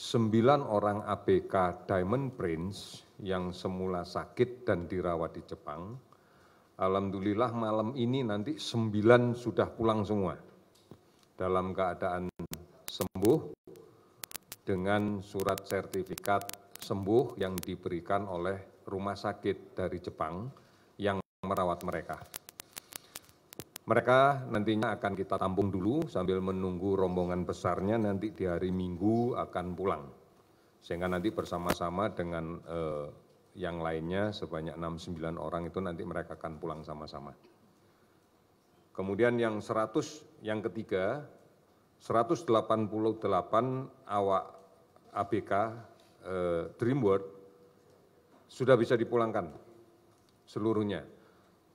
sembilan orang abk diamond prince yang semula sakit dan dirawat di Jepang, alhamdulillah malam ini nanti sembilan sudah pulang semua dalam keadaan sembuh dengan surat sertifikat sembuh yang diberikan oleh rumah sakit dari Jepang yang merawat mereka mereka nantinya akan kita tampung dulu sambil menunggu rombongan besarnya nanti di hari minggu akan pulang sehingga nanti bersama-sama dengan eh, yang lainnya sebanyak 6-9 orang itu nanti mereka akan pulang sama-sama. Kemudian yang 100 yang ketiga 188 awak ABK eh, Dreamworld sudah bisa dipulangkan seluruhnya.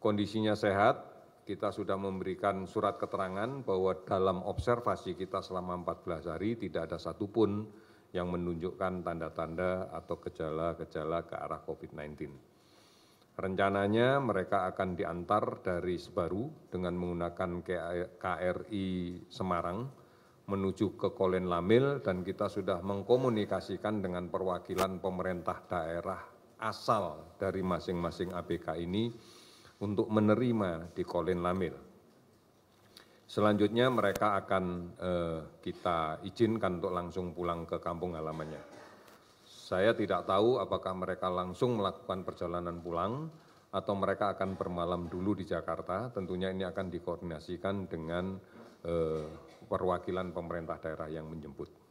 Kondisinya sehat, kita sudah memberikan surat keterangan bahwa dalam observasi kita selama empat belas hari tidak ada satupun yang menunjukkan tanda tanda atau gejala gejala ke arah covid 19 rencananya mereka akan diantar dari sebaru dengan menggunakan kri semarang menuju ke Kolen Lamil dan kita sudah mengkomunikasikan dengan perwakilan pemerintah daerah asal dari masing-masing ABK ini untuk menerima di Kolin Lamil. Selanjutnya mereka akan eh, kita izinkan untuk langsung pulang ke kampung halamannya. Saya tidak tahu apakah mereka langsung melakukan perjalanan pulang atau mereka akan bermalam dulu di Jakarta. Tentunya ini akan dikoordinasikan dengan eh, perwakilan pemerintah daerah yang menjemput.